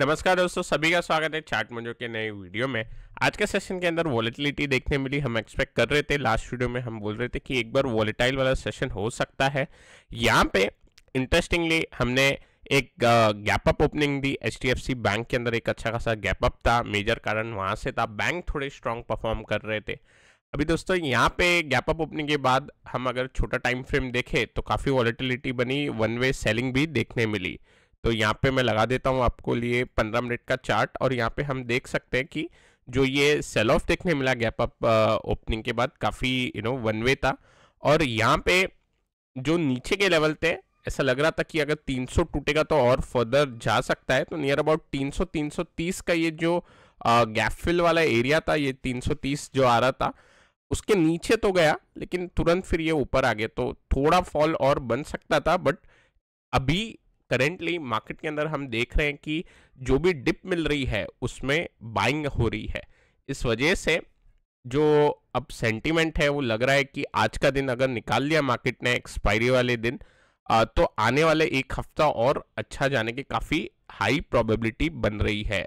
नमस्कार दोस्तों सभी का स्वागत है चार्ट मंजो के नए वीडियो में आज के सेशन के अंदर वॉलेटिलिटी देखने मिली हम एक्सपेक्ट कर रहे थे लास्ट वीडियो में हम बोल रहे थे कि एक बार वॉलेटाइल वाला सेशन हो सकता है यहाँ पे इंटरेस्टिंगली हमने एक गैप अप ओपनिंग दी एच बैंक के अंदर एक अच्छा खासा गैप अप था मेजर कारण वहाँ से था बैंक थोड़े स्ट्रांग परफॉर्म कर रहे थे अभी दोस्तों यहाँ पे गैप अप ओपनिंग के बाद हम अगर छोटा टाइम फ्रेम देखें तो काफ़ी वॉलेटिलिटी बनी वन वे सेलिंग भी देखने मिली तो यहाँ पे मैं लगा देता हूँ आपको लिए पंद्रह मिनट का चार्ट और यहाँ पे हम देख सकते हैं कि जो ये सेल ऑफ देखने मिला गैप अप ओपनिंग के बाद काफ़ी यू नो वन वे था और यहाँ पे जो नीचे के लेवल थे ऐसा लग रहा था कि अगर 300 टूटेगा तो और फर्दर जा सकता है तो नियर अबाउट 300 330 का ये जो गैप uh, फिल वाला एरिया था ये 330 जो आ रहा था उसके नीचे तो गया लेकिन तुरंत फिर ये ऊपर आ गया तो थोड़ा फॉल और बन सकता था बट अभी करेंटली मार्केट के अंदर हम देख रहे हैं कि जो भी डिप मिल रही है उसमें बाइंग हो रही है इस वजह से जो अब सेंटिमेंट है वो लग रहा है कि आज का दिन अगर निकाल लिया मार्केट ने एक्सपायरी वाले दिन तो आने वाले एक हफ्ता और अच्छा जाने की काफ़ी हाई प्रोबेबिलिटी बन रही है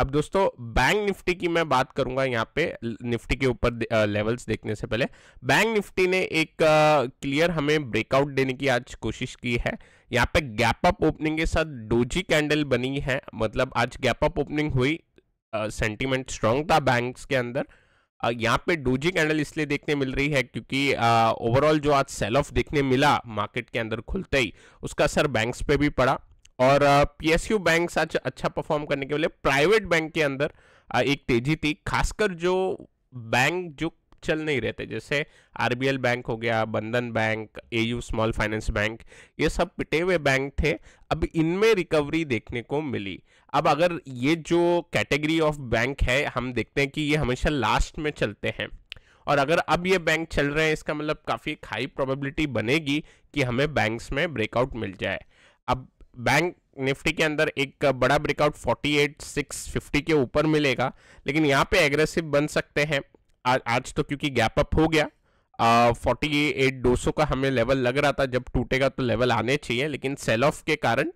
अब दोस्तों बैंक निफ्टी की मैं बात करूंगा यहाँ पे निफ्टी के ऊपर दे, लेवल्स देखने से पहले बैंक निफ्टी ने एक आ, क्लियर हमें ब्रेकआउट देने की आज कोशिश की है यहाँ पे गैप अप ओपनिंग के साथ डोजी कैंडल बनी है मतलब आज गैप अप ओपनिंग हुई सेंटीमेंट स्ट्रांग था बैंक के अंदर यहाँ पे डोजी कैंडल इसलिए देखने मिल रही है क्योंकि ओवरऑल जो आज सेल ऑफ देखने मिला मार्केट के अंदर खुलते ही उसका असर बैंक्स पे भी पड़ा और पी एस यू बैंक आज अच्छा परफॉर्म करने के लिए प्राइवेट बैंक के अंदर एक तेजी थी खासकर जो बैंक जो चल नहीं रहते जैसे आरबीएल बैंक हो गया Bandhan bank AU small finance bank ये सब पिटे हुए बैंक थे अब इनमें रिकवरी देखने को मिली अब अगर ये जो कैटेगरी ऑफ बैंक है हम देखते हैं कि ये हमेशा लास्ट में चलते हैं और अगर अब ये बैंक चल रहे हैं इसका मतलब काफ़ी हाई प्रोबेबिलिटी बनेगी कि हमें बैंक्स में ब्रेकआउट मिल जाए अब बैंक निफ्टी के अंदर एक बड़ा ब्रेकआउट 48650 के ऊपर मिलेगा लेकिन यहाँ पे एग्रेसिव बन सकते हैं आज आज तो क्योंकि गैप अप हो गया फोर्टी एट दो सौ का हमें लेवल लग रहा था जब टूटेगा तो लेवल आने चाहिए लेकिन सेल ऑफ के कारण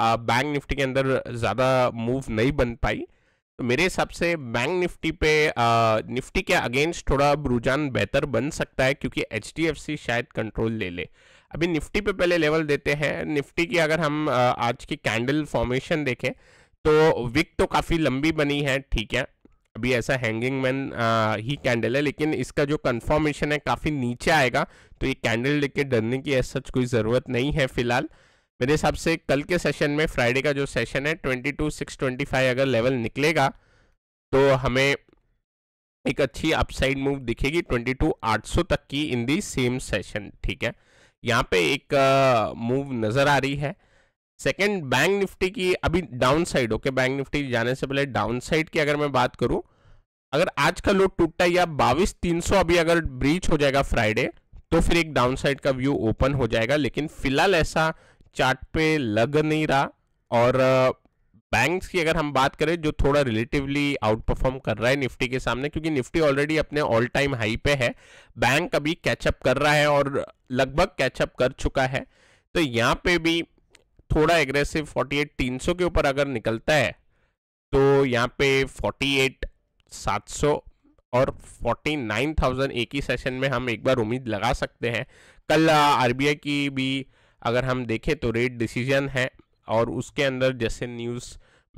बैंक निफ्टी के अंदर ज़्यादा मूव नहीं बन पाई तो मेरे हिसाब से बैंक निफ्टी पे आ, निफ्टी के अगेंस्ट थोड़ा रुझान बेहतर बन सकता है क्योंकि एच शायद कंट्रोल ले ले अभी निफ्टी पे पहले लेवल देते हैं निफ्टी की अगर हम आज की कैंडल फॉर्मेशन देखें तो विक तो काफ़ी लंबी बनी है ठीक है अभी ऐसा हैंगिंग मैन ही कैंडल है लेकिन इसका जो कन्फर्मेशन है काफ़ी नीचे आएगा तो ये कैंडल लेके डरने की ऐसा सच कोई ज़रूरत नहीं है फिलहाल मेरे हिसाब से कल के सेशन में फ्राइडे का जो सेशन है twenty two six twenty five अगर लेवल निकलेगा तो हमें एक अच्छी अपसाइड मूव दिखेगी ट्वेंटी टू आठ सौ तक की इन दी सेम सेशन ठीक है यहाँ पे एक मूव नज़र आ रही है सेकंड बैंक निफ्टी की अभी downside okay bank Nifty जाने से पहले डाउन साइड की अगर मैं बात करूं अगर आज का लोड टूटता या बाविस तीन सौ अभी अगर ब्रीच हो जाएगा फ्राइडे तो फिर एक डाउन साइड का व्यू ओपन हो जाएगा लेकिन फिलहाल ऐसा चार्ट पे लग नहीं रहा और बैंक्स की अगर हम बात करें जो थोड़ा रिलेटिवली आउट परफॉर्म कर रहा है निफ्टी के सामने क्योंकि निफ्टी ऑलरेडी अपने ऑल टाइम हाई पे है बैंक अभी कैचअप कर रहा है और लगभग कैचअप कर चुका है तो यहाँ पे भी थोड़ा एग्रेसिव 300 के ऊपर अगर निकलता है तो यहाँ पे 700 और 49,000 एक ही सेशन में हम एक बार उम्मीद लगा सकते हैं कल आरबीआई की भी अगर हम देखें तो रेट डिसीजन है और उसके अंदर जैसे न्यूज़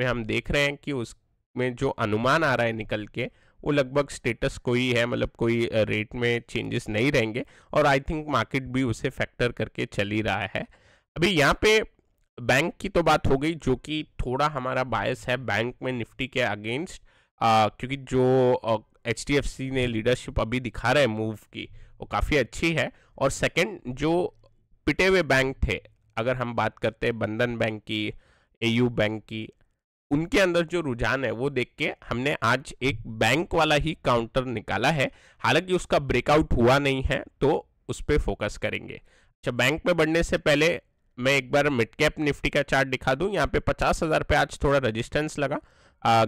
में हम देख रहे हैं कि उसमें जो अनुमान आ रहा है निकल के वो लगभग स्टेटस कोई है मतलब कोई रेट में चेंजेस नहीं रहेंगे और आई थिंक मार्केट भी उसे फैक्टर करके चल ही रहा है अभी यहाँ पे बैंक की तो बात हो गई जो कि थोड़ा हमारा बायस है बैंक में निफ्टी के अगेंस्ट क्योंकि जो एच सी ने लीडरशिप अभी दिखा रहे हैं मूव की वो काफ़ी अच्छी है और सेकंड जो पिटे हुए बैंक थे अगर हम बात करते हैं बंधन बैंक की एयू बैंक की उनके अंदर जो रुझान है वो देख के हमने आज एक बैंक वाला ही काउंटर निकाला है हालांकि उसका ब्रेकआउट हुआ नहीं है तो उस पर फोकस करेंगे अच्छा बैंक में बढ़ने से पहले मैं एक बार मिड कैप निफ्टी का चार्ट दिखा दूं यहाँ पे पचास हज़ार पे आज थोड़ा रेजिस्टेंस लगा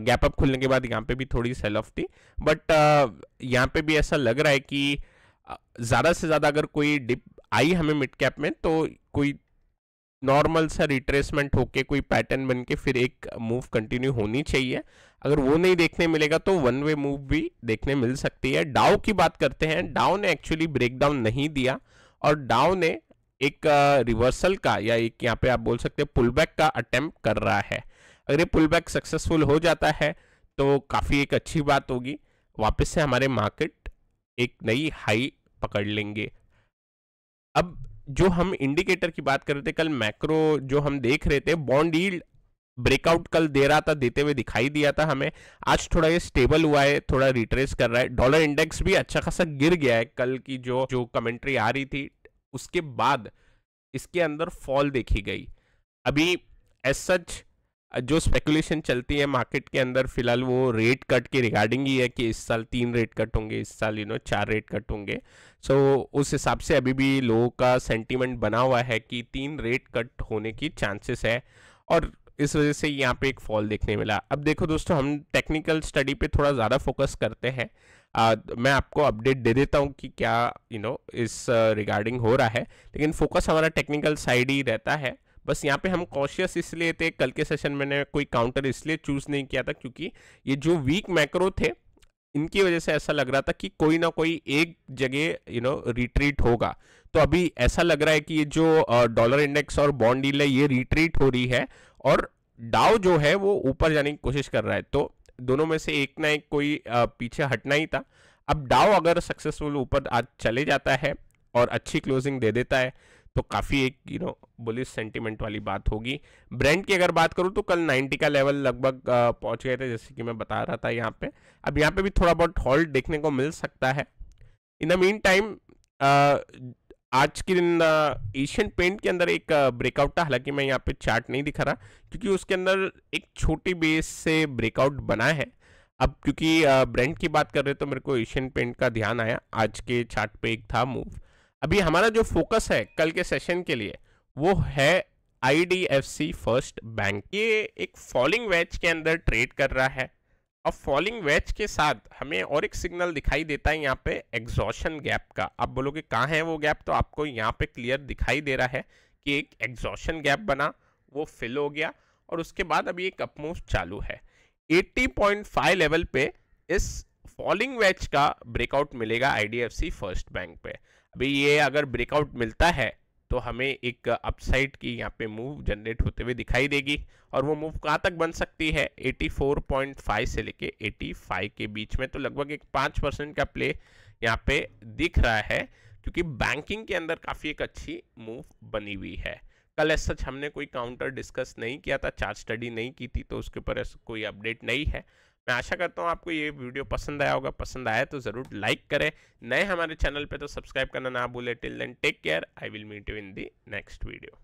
गैप अप खुलने के बाद यहाँ पे भी थोड़ी सेल ऑफ थी बट यहाँ पे भी ऐसा लग रहा है कि ज़्यादा से ज़्यादा अगर कोई डिप आई हमें मिड कैप में तो कोई नॉर्मल सा रिट्रेसमेंट होके कोई पैटर्न बन के फिर एक मूव कंटिन्यू होनी चाहिए अगर वो नहीं देखने मिलेगा तो वन वे मूव भी देखने मिल सकती है डाउ की बात करते हैं डाउ ने एक्चुअली ब्रेकडाउन नहीं दिया और डाउ ने एक रिवर्सल का या एक यहाँ पे आप बोल सकते हैं पुलबैक का अटेम्प्ट कर रहा है अगर ये पुलबैक सक्सेसफुल हो जाता है तो काफ़ी एक अच्छी बात होगी वापस से हमारे मार्केट एक नई हाई पकड़ लेंगे अब जो हम इंडिकेटर की बात कर रहे थे कल मैक्रो जो हम देख रहे थे बॉन्ड ईल्ड ब्रेकआउट कल दे रहा था देते हुए दिखाई दिया था हमें आज थोड़ा ये स्टेबल हुआ है थोड़ा रिट्रेस कर रहा है डॉलर इंडेक्स भी अच्छा खासा गिर गया है कल की जो जो कमेंट्री आ रही थी उसके बाद इसके अंदर फॉल देखी गई अभी एज सच जो स्पेकुलेशन चलती है मार्केट के अंदर फिलहाल वो रेट कट के रिगार्डिंग ही है कि इस साल तीन रेट कट होंगे इस साल यू नो चार रेट कट होंगे सो so, उस हिसाब से अभी भी लोगों का सेंटीमेंट बना हुआ है कि तीन रेट कट होने की चांसेस है और इस वजह से यहाँ पे एक फॉल देखने मिला अब देखो दोस्तों हम टेक्निकल स्टडी पे थोड़ा ज़्यादा फोकस करते हैं मैं आपको अपडेट दे देता हूँ कि क्या यू you नो know, इस रिगार्डिंग uh, हो रहा है लेकिन फोकस हमारा टेक्निकल साइड ही रहता है बस यहाँ पे हम कॉशियस इसलिए थे कल के सेशन मैंने कोई काउंटर इसलिए चूज नहीं किया था क्योंकि ये जो वीक मैक्रो थे इनकी वजह से ऐसा लग रहा था कि कोई ना कोई एक जगह यू नो रिट्रीट होगा तो अभी ऐसा लग रहा है कि ये जो डॉलर इंडेक्स और बॉन्ड डील है ये रिट्रीट हो रही है और डाव जो है वो ऊपर जाने की कोशिश कर रहा है तो दोनों में से एक ना एक कोई पीछे हटना ही था अब डाव अगर सक्सेसफुल ऊपर आज चले जाता है और अच्छी क्लोजिंग दे देता है तो काफ़ी एक यू नो बुलिस सेंटिमेंट वाली बात होगी ब्रांड की अगर बात करूँ तो कल 90 का लेवल लगभग पहुंच गए थे जैसे कि मैं बता रहा था यहाँ पे अब यहाँ पे भी थोड़ा बहुत हॉल्ट देखने को मिल सकता है इन द मीन टाइम आज के दिन एशियन पेंट के अंदर एक ब्रेकआउट था हालांकि मैं यहाँ पे चार्ट नहीं दिखा रहा क्योंकि उसके अंदर एक छोटी बेस से ब्रेकआउट बना है अब क्योंकि ब्रांड की बात कर रहे तो मेरे को एशियन पेंट का ध्यान आया आज के चार्ट पे एक था मूव अभी हमारा जो फोकस है कल के सेशन के लिए वो है आईडीएफसी फर्स्ट बैंक ये एक फॉलिंग वेज के अंदर ट्रेड कर रहा है अब फॉलिंग वेज के साथ हमें और एक सिग्नल दिखाई देता है यहाँ पे एग्जॉशन गैप का आप बोलोगे कहाँ है वो गैप तो आपको यहाँ पे क्लियर दिखाई दे रहा है कि एक एग्जॉशन गैप बना वो फिल हो गया और उसके बाद अभी एक अपमूव चालू है 80.5 लेवल पे इस फॉलिंग वेज का ब्रेकआउट मिलेगा सी फर्स्ट बैंक पे अभी ये अगर ब्रेकआउट मिलता है तो हमें एक अपसाइड की यहाँ पे मूव जनरेट होते हुए दिखाई देगी और वो मूव कहाँ तक बन सकती है 84.5 से लेके 85 के बीच में तो लगभग एक पाँच परसेंट का प्ले यहाँ पे दिख रहा है क्योंकि बैंकिंग के अंदर काफ़ी एक अच्छी मूव बनी हुई है कल ऐसा सच हमने कोई काउंटर डिस्कस नहीं किया था चार्ज स्टडी नहीं की थी तो उसके ऊपर कोई अपडेट नहीं है मैं आशा करता हूँ आपको ये वीडियो पसंद आया होगा पसंद आया तो ज़रूर लाइक करें नए हमारे चैनल पर तो सब्सक्राइब करना ना भूले till then take care I will meet you in the next video